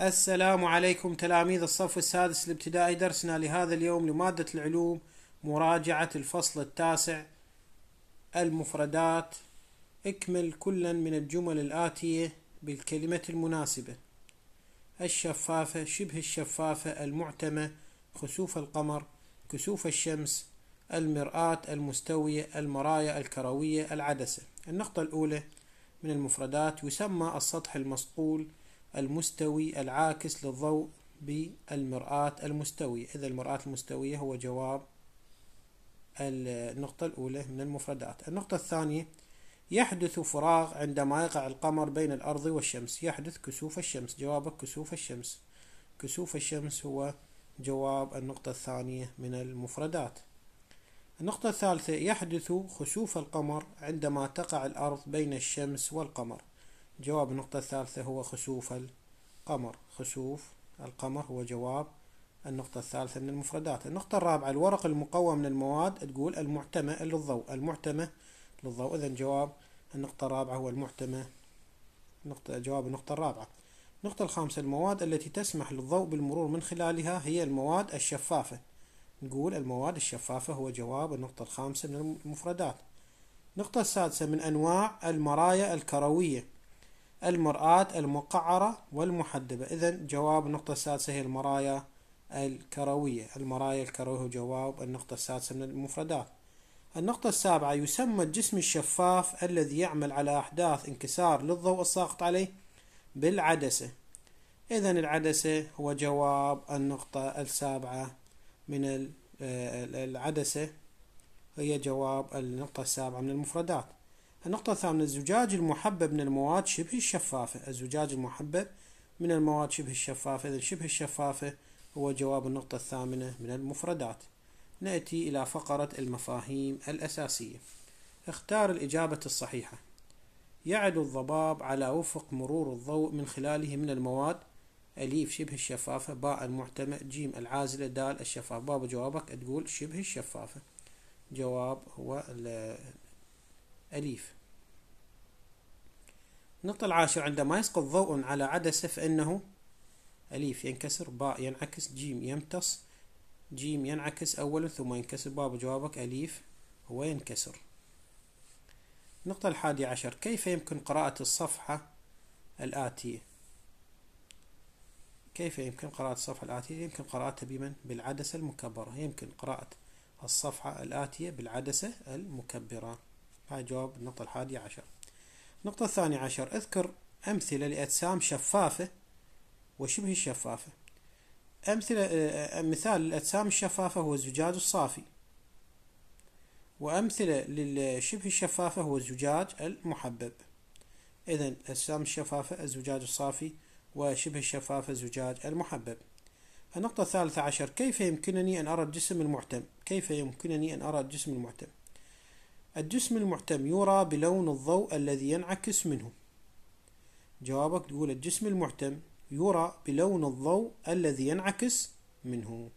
السلام عليكم تلاميذ الصف السادس الابتدائي درسنا لهذا اليوم لمادة العلوم مراجعة الفصل التاسع المفردات اكمل كلا من الجمل الآتية بالكلمة المناسبة الشفافة شبه الشفافة المعتمة خسوف القمر كسوف الشمس المرآة المستوية المرايا الكروية العدسة النقطة الأولى من المفردات يسمى السطح المصقول المستوي العاكس للضوء بالمرآة المستوية إذا المرآة المستوية هو جواب النقطة الأولى من المفردات النقطة الثانية يحدث فراغ عندما يقع القمر بين الأرض والشمس يحدث كسوف الشمس جوابك كسوف الشمس كسوف الشمس هو جواب النقطة الثانية من المفردات النقطة الثالثة يحدث خسوف القمر عندما تقع الأرض بين الشمس والقمر جواب النقطة الثالثة هو خسوف القمر خسوف القمر هو جواب النقطة الثالثة من المفردات النقطة الرابعة الورق المقوى من المواد تقول المعتمة للضوء المعتمة للضوء إذا جواب النقطة الرابعة هو المعتمة نقطة جواب النقطة الرابعة النقطة الخامسة المواد التي تسمح للضوء بالمرور من خلالها هي المواد الشفافة نقول المواد الشفافة هو جواب النقطة الخامسة من المفردات النقطة السادسة من أنواع المرايا الكروية المرآة المقعرة والمحدبة إذا جواب النقطة السادسة هي المرايا الكروية المرايا الكروية هو جواب النقطة السادسة من المفردات النقطة السابعة يسمى الجسم الشفاف الذي يعمل على أحداث انكسار للضوء الساقط عليه بالعدسة إذا العدسة هو جواب النقطة السابعة من آه، العدسة هي جواب النقطة السابعة من المفردات النقطة الثامنة الزجاج المحبب من المواد شبه الشفافة الزجاج المحبب من المواد شبه الشفافة إذا شبه الشفافة هو جواب النقطة الثامنة من المفردات نأتي إلى فقرة المفاهيم الأساسية اختار الإجابة الصحيحة يعد الضباب على وفق مرور الضوء من خلاله من المواد أليف شبه الشفافة باء المعتمة جيم العازلة دال الشفافة باب جوابك تقول شبه الشفافة جواب هو أليف النقطة العاشرة عندما يسقط ضوء على عدسة فإنه أليف ينكسر باء ينعكس جيم يمتص جيم ينعكس أولا ثم ينكسر باء بجوابك أليف هو ينكسر النقطة الحادية عشر كيف يمكن قراءة الصفحة الآتية كيف يمكن قراءة الصفحة الآتية يمكن قراءتها بمن بالعدسة المكبرة يمكن قراءة الصفحة الآتية بالعدسة المكبرة هذا جواب النقطة الحادية عشر النقطة الثانية عشر اذكر أمثلة لأجسام شفافة وشبه الشفافة أمثلة آه، آه، مثال للأجسام الشفافة هو الزجاج الصافي وأمثلة للشبه الشفافة هو الزجاج المحبب إذا الأجسام الشفافة الزجاج الصافي وشبه الشفافة الزجاج المحبب النقطة الثالثة عشر كيف يمكنني أن أرى الجسم المعتم كيف يمكنني أن أرى الجسم المعتم الجسم المحتم يرى بلون الضوء الذي ينعكس منه جوابك تقول الجسم المحتم يرى بلون الضوء الذي ينعكس منه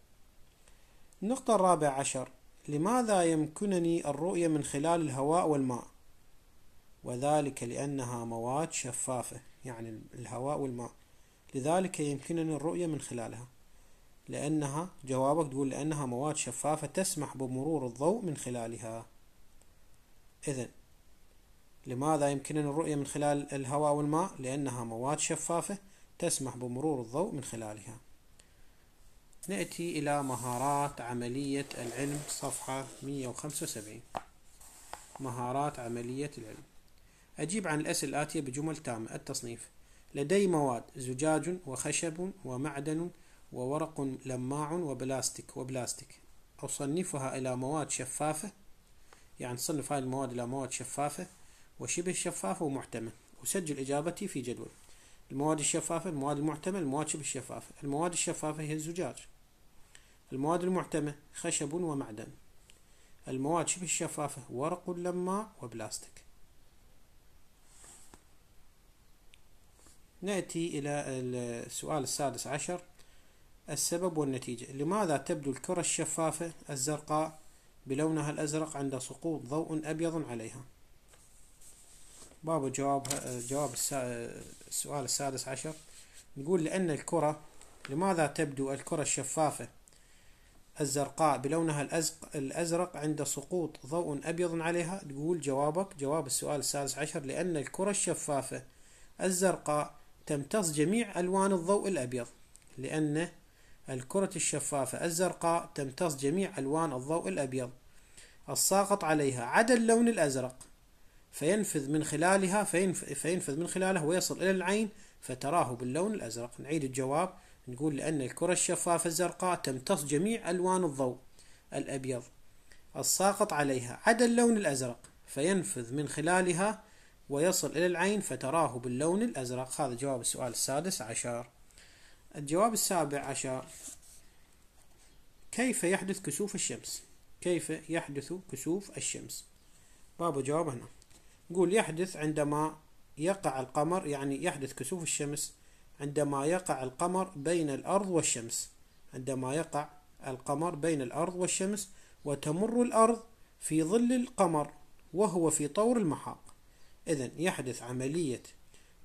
النقطة الرابعة عشر لماذا يمكنني الرؤية من خلال الهواء والماء وذلك لأنها مواد شفافة يعني الهواء والماء لذلك يمكنني الرؤية من خلالها لأنها جوابك تقول لأنها مواد شفافة تسمح بمرور الضوء من خلالها إذا لماذا يمكننا الرؤية من خلال الهواء والماء؟ لأنها مواد شفافة تسمح بمرور الضوء من خلالها نأتي إلى مهارات عملية العلم صفحة 175 مهارات عملية العلم أجيب عن الأسئلة الآتية بجمل تامة التصنيف لدي مواد زجاج وخشب ومعدن وورق لماع وبلاستيك وبلاستيك أصنفها إلى مواد شفافة يعني تصنف هاي المواد إلى مواد شفافة وشبه شفافة ومحتمل وسجل إجابتي في جدول المواد الشفافة المواد المحتمل المواد شبه الشفافة المواد الشفافة هي الزجاج المواد المحتمل خشب ومعدن المواد شبه الشفافة ورق لما وبلاستيك نأتي إلى السؤال السادس عشر السبب والنتيجة لماذا تبدو الكرة الشفافة الزرقاء بلونها الأزرق عند سقوط ضوء أبيض عليها باب جواب جواب السؤال السادس عشر نقول لأن الكرة لماذا تبدو الكرة الشفافة الزرقاء بلونها الأزق الأزرق عند سقوط ضوء أبيض عليها تقول جوابك جواب السؤال السادس عشر لأن الكرة الشفافة الزرقاء تمتص جميع ألوان الضوء الأبيض لأنه الكرة الشفافة الزرقاء تمتص جميع ألوان الضوء الأبيض الساقط عليها عدا اللون الأزرق فينفذ من خلالها فينفذ من خلاله ويصل إلى العين فتراه باللون الأزرق نعيد الجواب نقول لأن الكرة الشفافة الزرقاء تمتص جميع ألوان الضوء الأبيض الساقط عليها عدا اللون الأزرق فينفذ من خلالها ويصل إلى العين فتراه باللون الأزرق هذا جواب السؤال السادس عشر الجواب السابع عشر كيف يحدث كسوف الشمس كيف يحدث كسوف الشمس بابا جواب هنا نقول يحدث عندما يقع القمر يعني يحدث كسوف الشمس عندما يقع القمر بين الأرض والشمس عندما يقع القمر بين الأرض والشمس وتمر الأرض في ظل القمر وهو في طور المحاق إذا يحدث عملية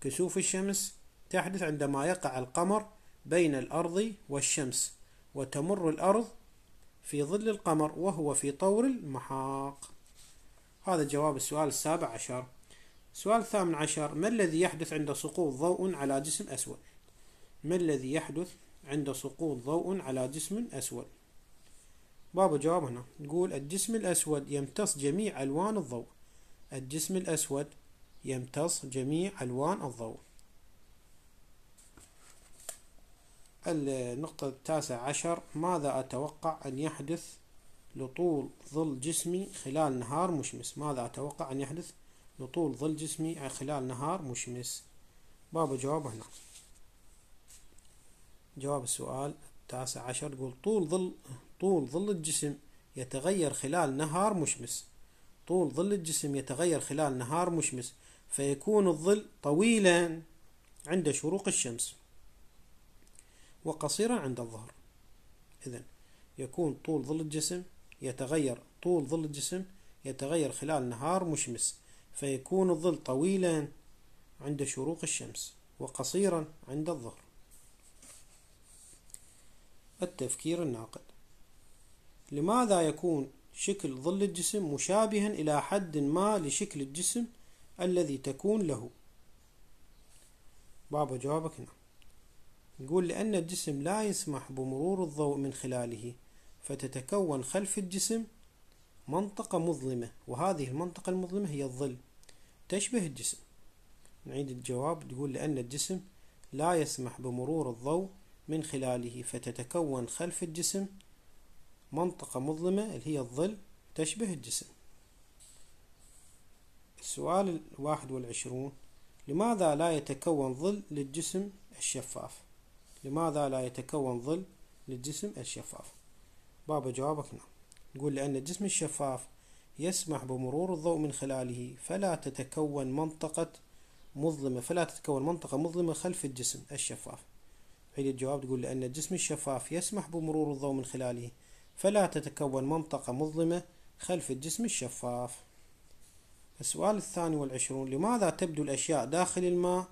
كسوف الشمس تحدث عندما يقع القمر بين الأرض والشمس وتمر الأرض في ظل القمر وهو في طور المحاق هذا جواب السؤال السابع عشر السؤال الثامن عشر ما الذي يحدث عند سقوط ضوء على جسم أسود ما الذي يحدث عند سقوط ضوء على جسم أسود بابا جواب هنا نقول الجسم الأسود يمتص جميع ألوان الضوء الجسم الأسود يمتص جميع ألوان الضوء النقطة التاسعة عشر ماذا أتوقع أن يحدث لطول ظل جسمي خلال نهار مشمس ماذا أتوقع أن يحدث لطول ظل جسمي خلال نهار مشمس بابا جواب هنا جواب السؤال التاسع عشر يقول طول ظل طول ظل الجسم يتغير خلال نهار مشمس طول ظل الجسم يتغير خلال نهار مشمس فيكون الظل طويلا عند شروق الشمس وقصيرة عند الظهر إذا يكون طول ظل الجسم يتغير طول ظل الجسم يتغير خلال نهار مشمس فيكون الظل طويلا عند شروق الشمس وقصيرا عند الظهر التفكير الناقد لماذا يكون شكل ظل الجسم مشابها إلى حد ما لشكل الجسم الذي تكون له بابا جوابك نعم يقول لأن الجسم لا يسمح بمرور الضوء من خلاله فتتكون خلف الجسم منطقة مظلمة وهذه المنطقة المظلمة هي الظل تشبه الجسم نعيد الجواب تقول لأن الجسم لا يسمح بمرور الضوء من خلاله فتتكون خلف الجسم منطقة مظلمة اللي هي الظل تشبه الجسم السؤال الواحد والعشرون لماذا لا يتكون ظل للجسم الشفاف لماذا لا يتكون ظل للجسم الشفاف بابا جوابك نعم نقول لأن الجسم الشفاف يسمح بمرور الضوء من خلاله فلا تتكون منطقة مظلمة فلا تتكون منطقة مظلمة خلف الجسم الشفاف عيد الجواب تقول لأن الجسم الشفاف يسمح بمرور الضوء من خلاله فلا تتكون منطقة مظلمة خلف الجسم الشفاف السؤال الثاني والعشرون لماذا تبدو الأشياء داخل الماء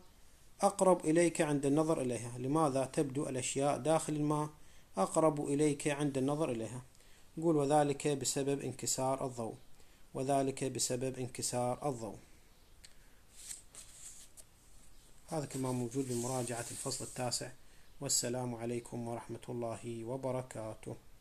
أقرب إليك عند النظر إليها لماذا تبدو الأشياء داخل الماء أقرب إليك عند النظر إليها نقول وذلك بسبب انكسار الضوء وذلك بسبب انكسار الضوء هذا كما موجود بمراجعة الفصل التاسع والسلام عليكم ورحمة الله وبركاته